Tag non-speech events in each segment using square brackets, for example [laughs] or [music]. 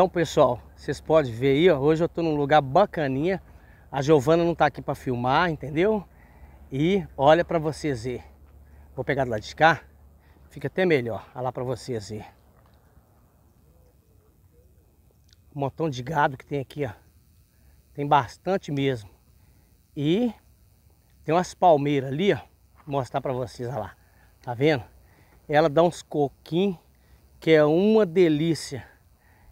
Então, pessoal, vocês podem ver aí, ó, hoje eu estou num lugar bacaninha. A Giovana não está aqui para filmar, entendeu? E olha para vocês aí. Vou pegar do lado de cá. Fica até melhor. Olha lá para vocês aí. Um montão de gado que tem aqui, ó. Tem bastante mesmo. E tem umas palmeiras ali, ó. Vou mostrar para vocês, olha lá. Tá vendo? Ela dá uns coquinhos que é uma delícia.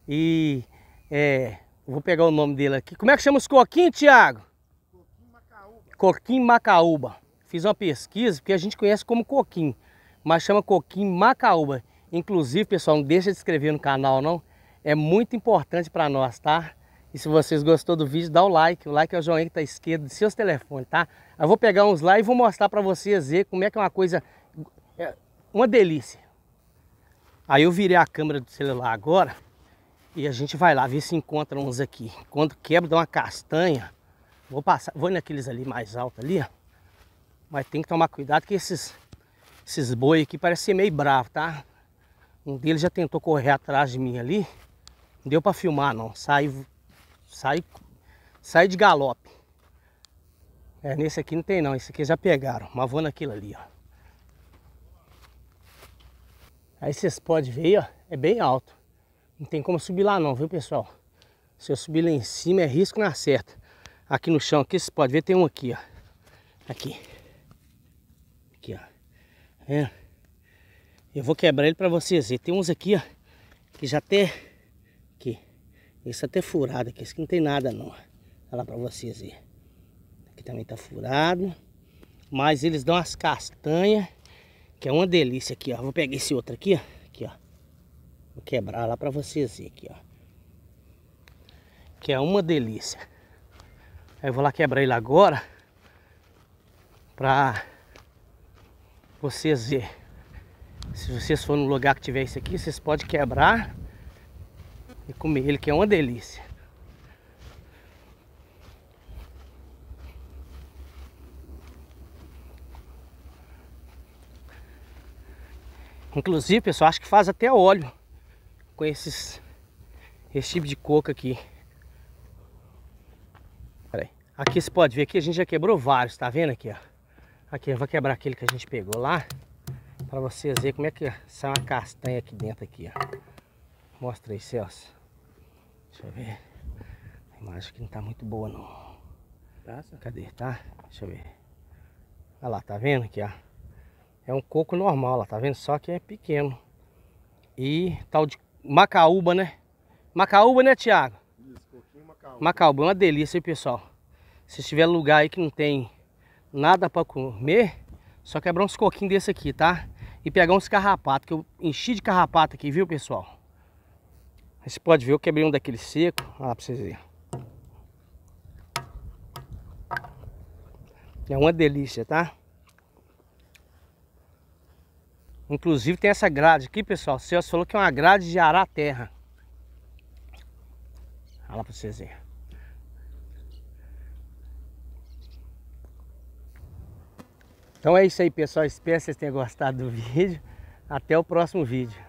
E é, vou pegar o nome dele aqui. Como é que chama os coquinhos, Tiago? Coquinho Macaúba. Coquim Macaúba. Fiz uma pesquisa, porque a gente conhece como coquinho, mas chama coquinho Macaúba. Inclusive, pessoal, não deixa de se inscrever no canal, não. É muito importante para nós, tá? E se vocês gostou do vídeo, dá o like. O like é o joinha que tá à esquerda de seus telefones, tá? Eu vou pegar uns lá e vou mostrar para vocês ver como é que é uma coisa... É uma delícia. Aí eu virei a câmera do celular agora e a gente vai lá ver se encontra uns aqui. Quando quebra, dá uma castanha. Vou passar, vou naqueles ali mais alto ali, ó. Mas tem que tomar cuidado que esses, esses boi aqui parecem ser meio bravo, tá? Um deles já tentou correr atrás de mim ali. Não deu para filmar não. Sai, sai, sai de galope. É, nesse aqui não tem não. Esse aqui já pegaram. Mas vou naquilo ali, ó. Aí vocês podem ver, ó. É bem alto. Não tem como subir lá não, viu pessoal? Se eu subir lá em cima é risco na certa. Aqui no chão, aqui vocês podem ver, tem um aqui, ó. Aqui. Aqui, ó. É. Eu vou quebrar ele para vocês verem. Tem uns aqui, ó, que já até... Aqui. Esse até furado aqui. Esse aqui não tem nada, não. Olha tá lá para vocês verem. Aqui também tá furado. Mas eles dão as castanhas, que é uma delícia aqui, ó. Vou pegar esse outro aqui, ó. Vou quebrar lá para vocês verem aqui, ó. Que é uma delícia. Aí eu vou lá quebrar ele agora para vocês verem. Se vocês forem no lugar que tiver isso aqui, vocês podem quebrar e comer ele, que é uma delícia. Inclusive, pessoal, acho que faz até óleo com esses esse tipo de coco aqui. Aqui você pode ver que a gente já quebrou vários, tá vendo aqui, ó. Aqui, eu vou quebrar aquele que a gente pegou lá, para vocês verem como é que sai uma castanha aqui dentro aqui, ó. Mostra aí, Celso. Deixa eu ver. A imagem que não tá muito boa não. Praça? Tá, Cadê, tá? Deixa eu ver. Olha lá, tá vendo aqui, ó. É um coco normal, lá, tá vendo? Só que é pequeno. E tal de macaúba, né? Macaúba, né, Thiago? Isso, macaúba. é uma delícia, hein, pessoal? Se tiver lugar aí que não tem nada para comer, só quebrar uns coquinhos desse aqui, tá? E pegar uns carrapatos, que eu enchi de carrapato aqui, viu, pessoal? Você pode ver, eu quebrei um daquele seco. Olha lá pra vocês verem. É uma delícia, tá? Inclusive tem essa grade aqui, pessoal. O Celso falou que é uma grade de arar terra. Olha lá pra vocês verem. Então é isso aí, pessoal. Espero que vocês tenham gostado do [laughs] vídeo. Até o próximo vídeo.